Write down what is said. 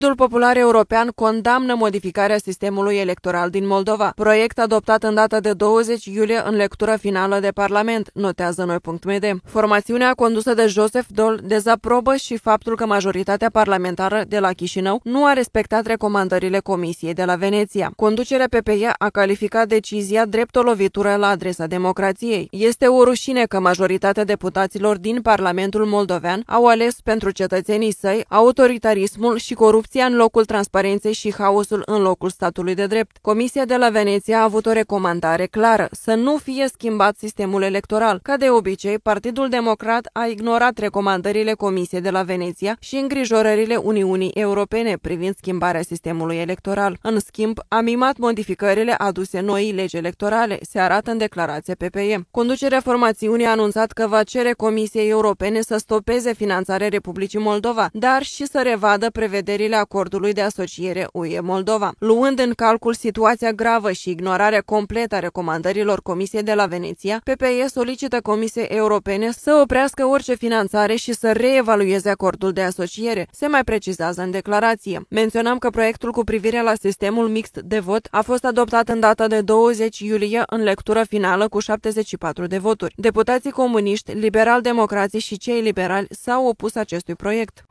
Partidul Popular European condamnă modificarea sistemului electoral din Moldova. Proiect adoptat în data de 20 iulie în lectură finală de Parlament, notează noi.md. Formațiunea condusă de Joseph Dol dezaprobă și faptul că majoritatea parlamentară de la Chișinău nu a respectat recomandările Comisiei de la Veneția. Conducerea PPI a calificat decizia drept o lovitură la adresa democrației. Este o rușine că majoritatea deputaților din Parlamentul Moldovean au ales pentru cetățenii săi autoritarismul și corupția corupția în locul transparenței și haosul în locul statului de drept. Comisia de la Veneția a avut o recomandare clară, să nu fie schimbat sistemul electoral. Ca de obicei, Partidul Democrat a ignorat recomandările Comisiei de la Veneția și îngrijorările Uniunii Europene privind schimbarea sistemului electoral. În schimb, a mimat modificările aduse noii legi electorale, se arată în declarație PPE. Conducerea formațiunii a anunțat că va cere Comisiei Europene să stopeze finanțarea Republicii Moldova, dar și să revadă prevederile acordului de asociere UE-Moldova. Luând în calcul situația gravă și ignorarea completă a recomandărilor Comisiei de la Veneția, PPE solicită Comisiei Europene să oprească orice finanțare și să reevalueze acordul de asociere, se mai precizează în declarație. Menționăm că proiectul cu privire la sistemul mixt de vot a fost adoptat în data de 20 iulie în lectură finală cu 74 de voturi. Deputații comuniști, liberal-democrații și cei liberali s-au opus acestui proiect.